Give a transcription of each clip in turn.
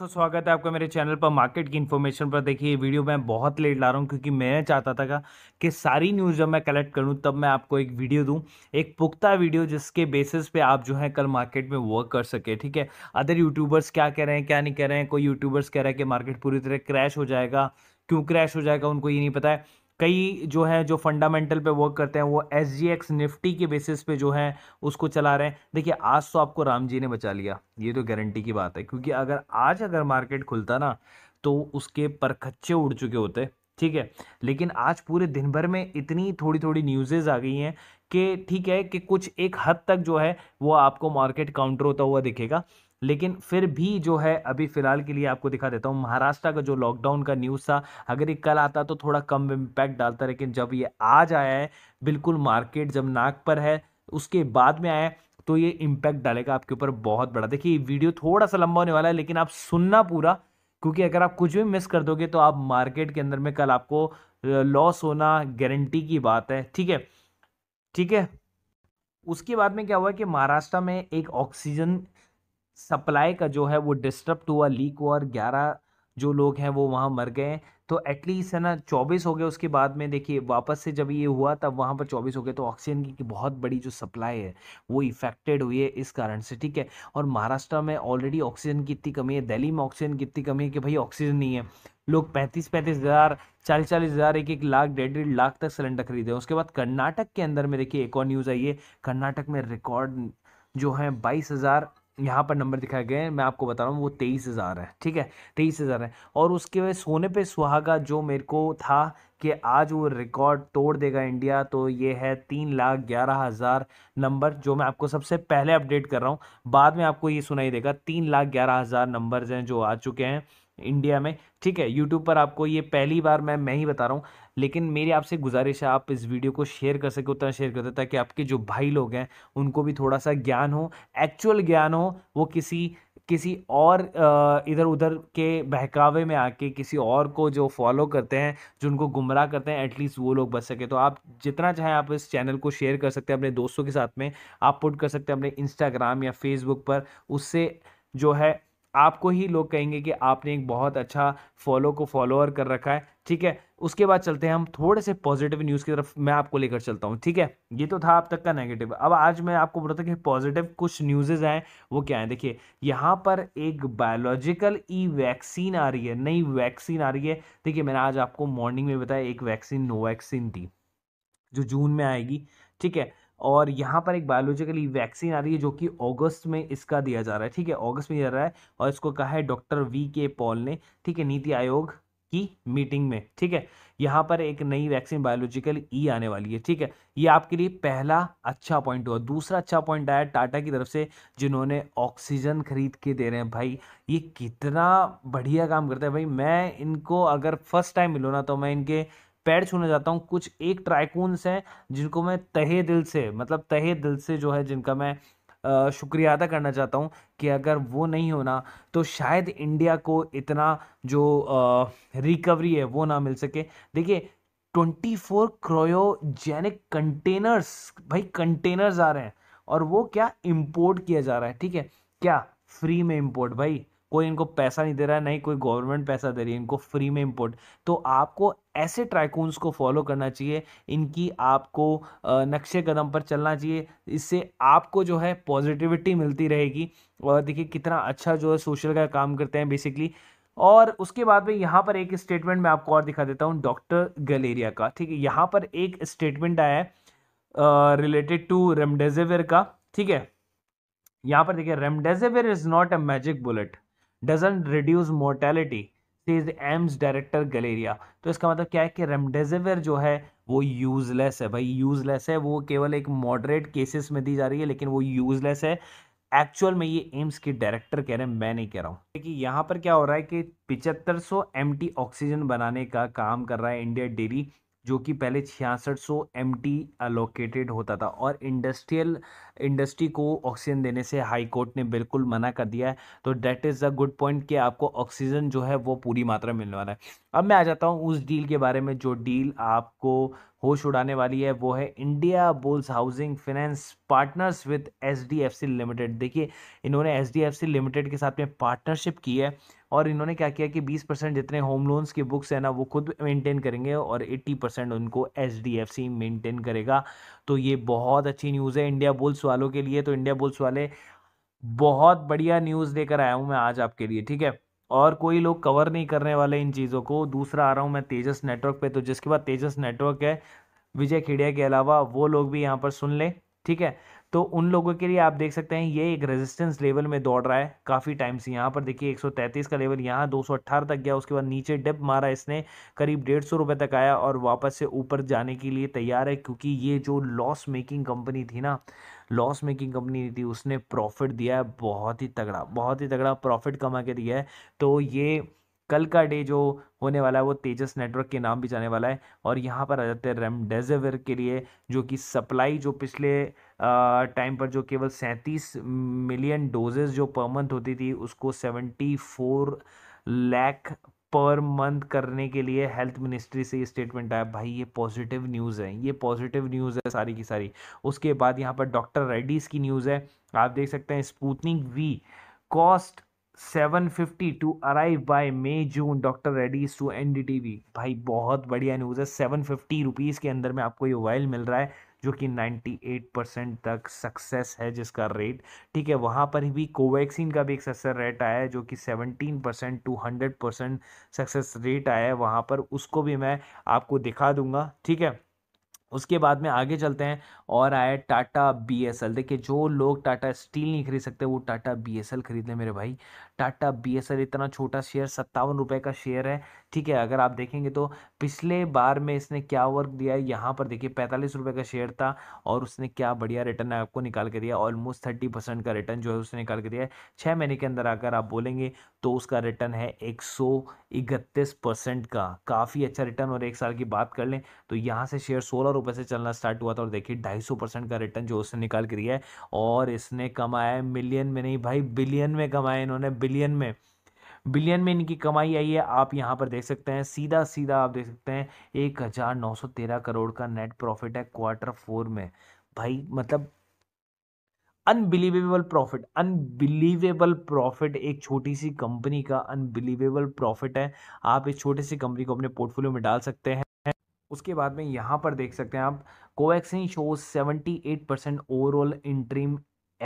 दोस्तों स्वागत है आपका मेरे चैनल पर मार्केट की इन्फॉर्मेशन पर देखिए ये वीडियो मैं बहुत लेट ला रहा हूँ क्योंकि मैं चाहता था कि सारी न्यूज़ जब मैं कलेक्ट करूँ तब मैं आपको एक वीडियो दूँ एक पुख्ता वीडियो जिसके बेसिस पे आप जो है कल मार्केट में वर्क कर सके ठीक है अदर यूट्यूबर्स क्या कह रहे हैं क्या नहीं कह रहे हैं कोई यूट्यूबर्स कह रहे हैं कि मार्केट पूरी तरह क्रैश हो जाएगा क्यों क्रैश हो जाएगा उनको ये नहीं पता है कई जो है जो फंडामेंटल पे वर्क करते हैं वो एस जी एक्स निफ्टी के बेसिस पे जो है उसको चला रहे हैं देखिए आज तो आपको राम जी ने बचा लिया ये तो गारंटी की बात है क्योंकि अगर आज अगर मार्केट खुलता ना तो उसके परखच्चे उड़ चुके होते ठीक है लेकिन आज पूरे दिन भर में इतनी थोड़ी थोड़ी न्यूज़ेज आ गई हैं कि ठीक है कि कुछ एक हद तक जो है वो आपको मार्केट काउंटर होता हुआ दिखेगा लेकिन फिर भी जो है अभी फिलहाल के लिए आपको दिखा देता हूँ महाराष्ट्र का जो लॉकडाउन का न्यूज़ था अगर ये कल आता तो थोड़ा कम इम्पैक्ट डालता लेकिन जब ये आज आया है बिल्कुल मार्केट जब नाक पर है उसके बाद में आया तो ये इम्पैक्ट डालेगा आपके ऊपर बहुत बड़ा देखिए वीडियो थोड़ा सा लंबा होने वाला है लेकिन आप सुनना पूरा क्योंकि अगर आप कुछ भी मिस कर दोगे तो आप मार्केट के अंदर में कल आपको लॉस होना गारंटी की बात है ठीक है ठीक है उसके बाद में क्या हुआ कि महाराष्ट्र में एक ऑक्सीजन सप्लाई का जो है वो डिस्टर्ब हुआ लीक हुआ और ग्यारह जो लोग हैं वो वहाँ मर गए तो एटलीस्ट है ना चौबीस हो गए उसके बाद में देखिए वापस से जब ये हुआ तब वहाँ पर चौबीस हो गए तो ऑक्सीजन की बहुत बड़ी जो सप्लाई है वो इफेक्टेड हुई है इस कारण से ठीक है और महाराष्ट्र में ऑलरेडी ऑक्सीजन की इतनी कमी है दिल्ली में ऑक्सीजन की इतनी कमी है कि भाई ऑक्सीजन नहीं है लोग पैंतीस पैंतीस हज़ार चालीस चालीस हज़ार एक एक लाख डेढ़ डेढ़ लाख तक सिलेंडर खरीदे उसके बाद कर्नाटक के अंदर में देखिए एक और न्यूज़ आई है कर्नाटक में रिकॉर्ड जो है बाईस हज़ार यहाँ पर नंबर दिखाया गया है मैं आपको बता रहा हूँ वो तेईस हज़ार है ठीक है तेईस हज़ार है और उसके बाद सोने पे सुहागा जो मेरे को था कि आज वो रिकॉर्ड तोड़ देगा इंडिया तो ये है तीन लाख ग्यारह हज़ार नंबर जो मैं आपको सबसे पहले अपडेट कर रहा हूँ बाद में आपको ये सुनाई देगा तीन लाख ग्यारह हज़ार नंबर हैं जो आ चुके हैं इंडिया में ठीक है यूट्यूब पर आपको ये पहली बार मैं मैं ही बता रहा हूँ लेकिन मेरी आपसे गुजारिश है आप इस वीडियो को शेयर कर सके उतना शेयर कर दो ताकि आपके जो भाई लोग हैं उनको भी थोड़ा सा ज्ञान हो एक्चुअल ज्ञान हो वो किसी किसी और इधर उधर के बहकावे में आके किसी और को जो फॉलो करते हैं जो उनको गुमराह करते हैं एटलीस्ट वो लोग बच सके तो आप जितना चाहें आप इस चैनल को शेयर कर सकते हैं अपने दोस्तों के साथ में आप पुट कर सकते हैं अपने इंस्टाग्राम या फेसबुक पर उससे जो है आपको ही लोग कहेंगे कि आपने एक बहुत अच्छा फॉलो को फॉलोअर कर रखा है ठीक है उसके बाद चलते हैं हम थोड़े से पॉजिटिव न्यूज़ की तरफ मैं आपको लेकर चलता हूँ ठीक है ये तो था अब तक का नेगेटिव अब आज मैं आपको बताता था कि पॉजिटिव कुछ न्यूज़ेज हैं वो क्या है देखिए यहाँ पर एक बायोलॉजिकल ई वैक्सीन आ रही है नई वैक्सीन आ रही है देखिए मैंने आज आपको मॉर्निंग में बताया एक वैक्सीन नो वैक्सीन थी जो जून में आएगी ठीक है और यहाँ पर एक बायोलॉजिकली वैक्सीन आ रही है जो कि अगस्त में इसका दिया जा रहा है ठीक है अगस्त में दिया जा रहा है और इसको कहा है डॉक्टर वी के पॉल ने ठीक है नीति आयोग की मीटिंग में ठीक है यहाँ पर एक नई वैक्सीन बायोलॉजिकल ई आने वाली है ठीक है ये आपके लिए पहला अच्छा पॉइंट हुआ दूसरा अच्छा पॉइंट आया टाटा की तरफ से जिन्होंने ऑक्सीजन खरीद के दे रहे हैं भाई ये कितना बढ़िया काम करता है भाई मैं इनको अगर फर्स्ट टाइम मिलो ना तो मैं इनके पैर छूने जाता हूँ कुछ एक ट्राइकून्स हैं जिनको मैं तहे दिल से मतलब तहे दिल से जो है जिनका मैं शुक्रिया अदा करना चाहता हूँ कि अगर वो नहीं होना तो शायद इंडिया को इतना जो रिकवरी है वो ना मिल सके देखिए 24 क्रोयोजेनिक कंटेनर्स भाई कंटेनर्स आ रहे हैं और वो क्या इंपोर्ट किया जा रहा है ठीक है क्या फ्री में इंपोर्ट भाई कोई इनको पैसा नहीं दे रहा है नहीं कोई गवर्नमेंट पैसा दे रही है इनको फ्री में इम्पोर्ट तो आपको ऐसे ट्राइकून्स को फॉलो करना चाहिए इनकी आपको नक्शे कदम पर चलना चाहिए इससे आपको जो है पॉजिटिविटी मिलती रहेगी और देखिए कितना अच्छा जो है सोशल का काम करते हैं बेसिकली और उसके बाद में यहाँ पर एक स्टेटमेंट मैं आपको और दिखा देता हूँ डॉक्टर गलेरिया का ठीक है यहाँ पर एक स्टेटमेंट आया है रिलेटेड टू रेमडेजिविर का ठीक है यहाँ पर देखिए remdesivir is not a magic bullet doesn't reduce mortality says AIIMS director Guleria तो इसका मतलब क्या है कि रेमडेसिविर जो है वो यूजलेस है भाई यूजलेस है वो केवल एक मॉडरेट केसेस में दी जा रही है लेकिन वो यूजलेस है एक्चुअल में ये एम्स के डायरेक्टर कह रहे हैं मैं नहीं कह रहा हूँ देखिए यहाँ पर क्या हो रहा है कि पिचहत्तर सौ एम ऑक्सीजन बनाने का काम कर रहा है इंडिया डेरी जो कि पहले छियासठ सौ एम अलोकेटेड होता था और इंडस्ट्रियल इंडस्ट्री को ऑक्सीजन देने से हाई कोर्ट ने बिल्कुल मना कर दिया है तो that is the good point कि आपको ऑक्सीजन जो है वो पूरी मात्रा मिलने वाला है अब मैं आ जाता हूँ उस डील के बारे में जो डील आपको होश उड़ाने वाली है वो है Indiabulls housing finance partners with H limited देखिए इन्होंने एच लिमिटेड के साथ में पार्टनरशिप की है और इन्होंने क्या किया कि 20 परसेंट जितने होम लोन्स की बुक्स है ना वो खुद मेंटेन करेंगे और 80 परसेंट उनको H D F C maintain करेगा तो ये बहुत अच्छी न्यूज़ है इंडिया बुल्स वालों के लिए तो इंडिया बुल्स वाले बहुत बढ़िया न्यूज़ लेकर आया हूँ मैं आज आपके लिए ठीक है और कोई लोग कवर नहीं करने वाले इन चीज़ों को दूसरा आ रहा हूँ मैं तेजस नेटवर्क पे तो जिसके बाद तेजस नेटवर्क है विजय खेड़िया के अलावा वो लोग भी यहाँ पर सुन लें ठीक है तो उन लोगों के लिए आप देख सकते हैं ये एक रेजिस्टेंस लेवल में दौड़ रहा है काफ़ी टाइम से यहाँ पर देखिए 133 का लेवल यहाँ 218 तक गया उसके बाद नीचे डिप मारा इसने करीब डेढ़ सौ रुपये तक आया और वापस से ऊपर जाने के लिए तैयार है क्योंकि ये जो लॉस मेकिंग कंपनी थी ना लॉस मेकिंग कंपनी थी उसने प्रॉफिट दिया है बहुत ही तगड़ा बहुत ही तगड़ा प्रॉफिट कमा के दिया है तो ये कल का डे जो होने वाला है वो तेजस नेटवर्क के नाम भी जाने वाला है और यहाँ पर आ जाते हैं रेमडेजिविर के लिए जो कि सप्लाई जो पिछले टाइम पर जो केवल सैंतीस मिलियन डोजेज जो पर मंथ होती थी उसको seventy four lakh per month करने के लिए हेल्थ मिनिस्ट्री से ये स्टेटमेंट आया भाई ये पॉजिटिव न्यूज़ है ये पॉजिटिव न्यूज़ है सारी की सारी उसके बाद यहाँ पर डॉक्टर रेड्डीज़ की न्यूज़ है आप देख सकते हैं Sputnik V cost 750 May June doctor Reddy's to N D T V भाई बहुत बढ़िया न्यूज़ है सेवन फिफ्टी रुपीज़ के अंदर में आपको ये ऑयल मिल रहा है जो कि 98 परसेंट तक सक्सेस है जिसका रेट ठीक है वहाँ पर भी कोवैक्सीन का भी एक सक्सेस रेट आया है जो कि 17 percent to hundred percent success rate आया है वहाँ पर उसको भी मैं आपको दिखा दूंगा ठीक है उसके बाद में आगे चलते हैं और आए टाटा बी एस एल देखिए जो लोग टाटा स्टील नहीं खरीद सकते वो टाटा बी एस एल खरीद लें मेरे भाई टाटा बी एस एल इतना छोटा शेयर सत्तावन रुपये का शेयर है ठीक है अगर आप देखेंगे तो पिछले बार में इसने क्या वर्क दिया है यहाँ पर देखिए पैंतालीस रुपये का शेयर था और उसने क्या बढ़िया रिटर्न आपको निकाल के दिया ऑलमोस्ट थर्टी परसेंट का रिटर्न जो है उसने निकाल के दिया है छः महीने के अंदर आकर आप बोलेंगे तो उसका रिटर्न है एक सौ इकतीस परसेंट का काफ़ी अच्छा रिटर्न और एक साल की बात कर लें तो यहाँ से शेयर सोलह रुपये से चलना स्टार्ट हुआ था और देखिए ढाई सौ परसेंट का रिटर्न जो उसने निकाल के दिया है और इसने कमाया मिलियन में नहीं भाई बिलियन में कमाया इन्होंने बिलियन में बिलियन में इनकी कमाई आई है आप यहाँ पर देख सकते हैं सीधा सीधा आप देख सकते हैं एक हज़ार नौ सौ तेरह करोड़ का नेट प्रॉफिट है क्वार्टर फोर में भाई मतलब अनबिलीवेबल प्रॉफिट अनबिलीवेबल प्रॉफिट एक छोटी सी कंपनी का अनबिलीवेबल प्रॉफिट है आप इस छोटी सी कंपनी को अपने पोर्टफोलियो में डाल सकते हैं उसके बाद में यहाँ पर देख सकते हैं आप Covaxin show 78 percent overall interim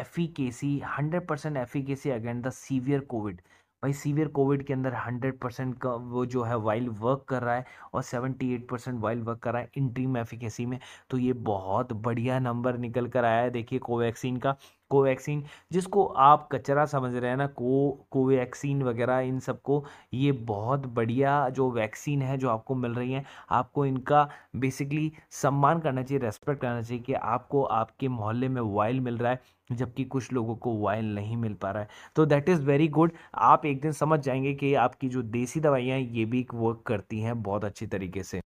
efficacy 100 percent efficacy against the severe Covid भाई सीवियर कोविड के अंदर हंड्रेड परसेंट का वो जो है वाइल वर्क कर रहा है और एट परसेंट वाइल वर्क कर रहा है इंट्रीम एफिकेसी में तो ये बहुत बढ़िया नंबर निकल कर आया है देखिए कोवैक्सीन का कोवैक्सीन जिसको आप कचरा समझ रहे हैं ना को कोवैक्सीन वगैरह इन सबको ये बहुत बढ़िया जो वैक्सीन है जो आपको मिल रही है आपको इनका बेसिकली सम्मान करना चाहिए रेस्पेक्ट करना चाहिए कि आपको आपके मोहल्ले में वाइल मिल रहा है जबकि कुछ लोगों को वाइल नहीं मिल पा रहा है तो दैट इज़ वेरी गुड आप एक दिन समझ जाएंगे कि आपकी जो देसी दवाइयाँ ये भी वर्क करती हैं बहुत अच्छी तरीके से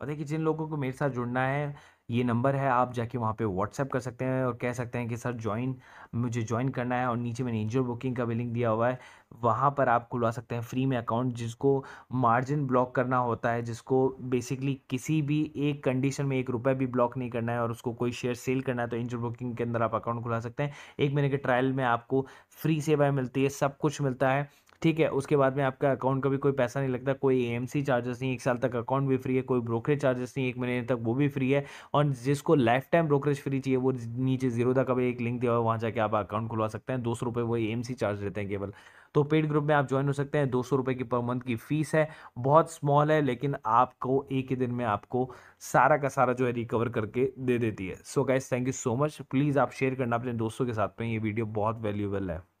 और देखिए जिन लोगों को मेरे साथ जुड़ना है ये नंबर है आप जाके वहाँ पे व्हाट्सएप कर सकते हैं और कह सकते हैं कि सर ज्वाइन मुझे ज्वाइन करना है और नीचे मैंने एंजल बुकिंग का भी लिंक दिया हुआ है वहाँ पर आप खुलवा सकते हैं फ्री में अकाउंट जिसको मार्जिन ब्लॉक करना होता है जिसको बेसिकली किसी भी एक कंडीशन में एक रुपये भी ब्लॉक नहीं करना है और उसको कोई शेयर सेल करना है तो एंजल बुकिंग के अंदर आप अकाउंट खुला सकते हैं एक महीने के ट्रायल में आपको फ्री सेवाएँ मिलती है सब कुछ मिलता है ठीक है उसके बाद में आपका अकाउंट का भी कोई पैसा नहीं लगता कोई ए चार्जेस नहीं एक साल तक अकाउंट भी फ्री है कोई ब्रोकरेज चार्जेस नहीं एक महीने तक वो भी फ्री है और जिसको लाइफ टाइम ब्रोकरेज फ्री चाहिए वो नीचे जीरो का भी एक लिंक दिया हुआ वहाँ जाके आप अकाउंट खुलवा सकते हैं दो सौ रुपये वो एएमसी चार्ज देते हैं केवल तो पेड ग्रुप में आप ज्वाइन हो सकते हैं दो सौ रुपये की पर मंथ की फीस है बहुत स्मॉल है लेकिन आपको एक ही दिन में आपको सारा का सारा जो है रिकवर करके दे देती है so guys thank you so much please आप शेयर करना अपने दोस्तों के साथ में ये वीडियो बहुत वैल्यूबल है